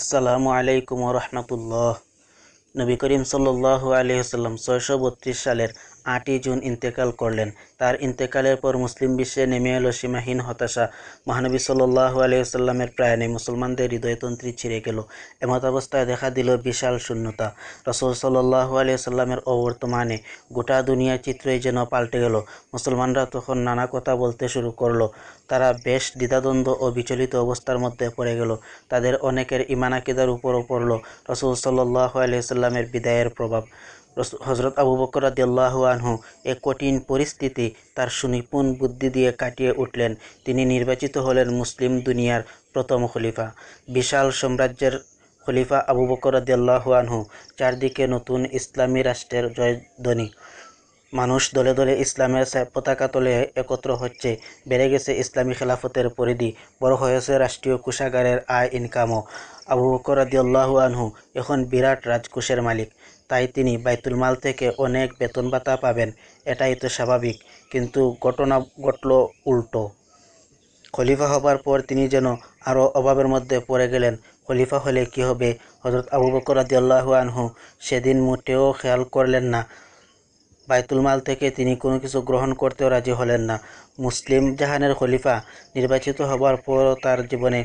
আসসালামু আলাইকুম রহমতুল্লাহ নবী করিম সাল্লাহ আলহিহাল্লাম ছয়শো বত্রিশ সালের আটই জুন ইন্তেকাল করলেন তার ইন্তেকালের পর মুসলিম বিশ্বে নেমে এলো সীমাহীন হতাশা মহানবী সাল্লাহ আলিয়াল্লামের প্রায়ণে মুসলমানদের হৃদয়তন্ত্রী ছিঁড়ে গেল এমত অবস্থায় দেখা দিল বিশাল শূন্যতা রসুল সাল্লাহ আলিয়াল্লামের অবর্তমানে গোটা দুনিয়ার চিত্রই যেন পাল্টে গেল মুসলমানরা তখন নানা কথা বলতে শুরু করলো তারা বেশ দ্বিধাদ্বন্দ্ব ও বিচলিত অবস্থার মধ্যে পড়ে গেল তাদের অনেকের ইমানাকিদার উপরও পড়ল রসুল সাল্লাহ আলিয়াল্লামের বিদায়ের প্রভাব হজরত আবু বকর আদিয়াল্লাহ আনহু এ কঠিন পরিস্থিতি তার সুনিপুণ বুদ্ধি দিয়ে কাটিয়ে উঠলেন তিনি নির্বাচিত হলেন মুসলিম দুনিয়ার প্রথম খলিফা বিশাল সাম্রাজ্যের খলিফা আবু বকর আদিয়াল্লাহ আনহু চারদিকে নতুন ইসলামী রাষ্ট্রের জয়ধ্বনি মানুষ দলে দলে ইসলামের পতাকা তোলে একত্র হচ্ছে বেড়ে গেছে ইসলামী খেলাফতের পরিধি বড় হয়েছে রাষ্ট্রীয় কোষাগারের আয় ইনকামও আবু বকর আনহু এখন বিরাট রাজকোষের মালিক তাই তিনি বাইতুল মাল থেকে অনেক বেতন ভাতা পাবেন এটাই তো স্বাভাবিক কিন্তু ঘটনা ঘটল উল্টো খলিফা হবার পর তিনি যেন আরও অভাবের মধ্যে পড়ে গেলেন খলিফা হলে কি হবে হজরত আবু বকর রাদিয়াল্লাহু আনহু সেদিন মোটেও খেয়াল করলেন না বাইতুল মাল থেকে তিনি কোনো কিছু গ্রহণ করতেও রাজি হলেন না মুসলিম জাহানের খলিফা নির্বাচিত হবার পরও তার জীবনে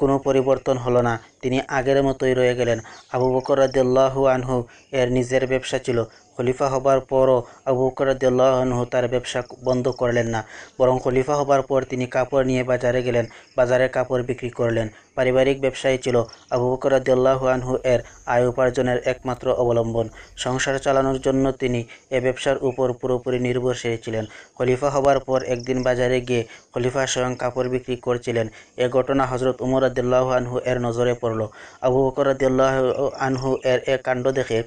কোনো পরিবর্তন হলো না তিনি আগের মতোই রয়ে গেলেন আবু বকর রাদিয়াল্লাহু আনহু এর নিজের ব্যবসা ছিল খলিফা হবার পরও আবু বকর রাদিয়াল্লাহু আনহু তার ব্যবসা বন্ধ করলেন না বরং খলিফা হবার পর তিনি কাপড় নিয়ে বাজারে গেলেন বাজারে কাপড় বিক্রি করলেন পারিবারিক ব্যবসায়ী ছিল আবু বকর রাদিয়াল্লাহু আনহু এর আয় উপার্জনের একমাত্র অবলম্বন সংসার চালানোর জন্য তিনি এ ব্যবসার উপর পুরোপুরি নির্ভরশীল ছিলেন খলিফা হবার পর একদিন বাজারে গিয়ে খলিফা স্বয়ং কাপড় বিক্রি করছিলেন এ ঘটনা হজরত উমর রাদিয়াল্লাহু আনহু এর নজরে পড়ল আবু বকর রাদিয়াল্লাহ আনহু এর এক কাণ্ড দেখে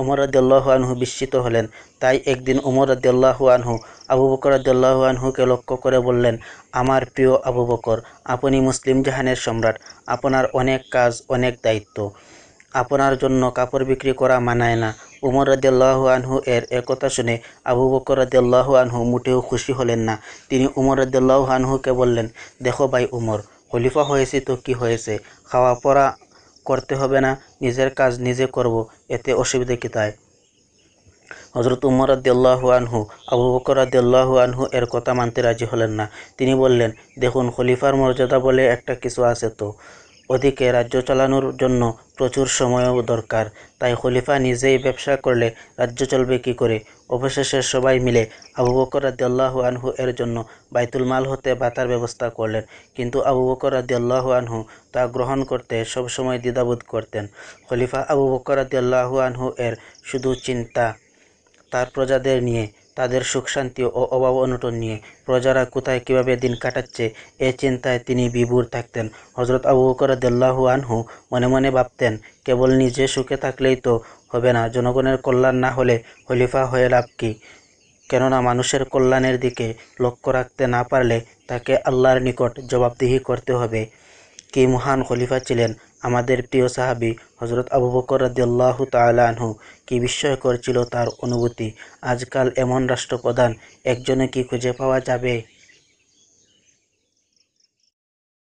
ওমর রাদিয়াল্লাহ আনহু বিস্মিত হলেন তাই একদিন ওমর রাদিয়াল্লাহ আনহু আবু বকর রাদিয়াল্লাহ আনহুকে লক্ষ্য করে বললেন আমার প্রিয় আবু বকর আপনি মুসলিম জাহানের সম্রাট আপনার অনেক কাজ অনেক দায়িত্ব আপনার জন্য কাপড় বিক্রি করা মানায় না উমর রাদিয়াল্লাহু আনহু এর একথা শুনে আবু বকর রাদিয়াল্লাহু আনহু মোটেও খুশি হলেন না তিনি উমর রাদিয়াল্লাহু আনহুকে বললেন দেখো ভাই উমর খলিফা হয়েছি তো কি হয়েছে খাওয়া পড়া করতে হবে না নিজের কাজ নিজে করব এতে অসুবিধে কি তাই হজরত উমর আদ্দাহ আনহু আবু বকর আদ্দাহ আনহু এর কথা মানতে রাজি হলেন না তিনি বললেন দেখুন খলিফার মর্যাদা বলে একটা কিছু আছে তো ওদিকে রাজ্য চালানোর জন্য প্রচুর সময়ও দরকার তাই খলিফা নিজেই ব্যবসা করলে রাজ্য চলবে কি করে অবশেষে সবাই মিলে আবু বকর রাদিয়াল্লাহ আনহু এর জন্য বাইতুল মাল হতে বাতার ব্যবস্থা করলেন কিন্তু আবু বকর রাদিয়াল্লাহ আনহু তা গ্রহণ করতে সবসময় দ্বিধাবোধ করতেন খলিফা আবু বকর রাদিয়াল্লাহ আনহু এর শুধু চিন্তা তার প্রজাদের নিয়ে তাদের সুখ শান্তি ও অভাব অনটন নিয়ে প্রজারা কোথায় কিভাবে দিন কাটাচ্ছে এ চিন্তায় তিনি বিভুর থাকতেন হজরত আবু বকর দেল্লাহু আনহু মনে মনে ভাবতেন কেবল নিজে সুখে থাকলেই তো হবে না জনগণের কল্যাণ না হলে খলিফা হয়ে লাভ কী কেননা মানুষের কল্যাণের দিকে লক্ষ্য রাখতে না পারলে তাকে আল্লাহর নিকট জবাবদিহি করতে হবে কি মহান খলিফা ছিলেন আমাদের প্রিয় সাহাবি হজরত আবু বকর রাদিয়াল্লাহ তালাহু কি বিস্ময় করছিল তার অনুভূতি আজকাল এমন রাষ্ট্রপ্রধান একজনে কি খুঁজে পাওয়া যাবে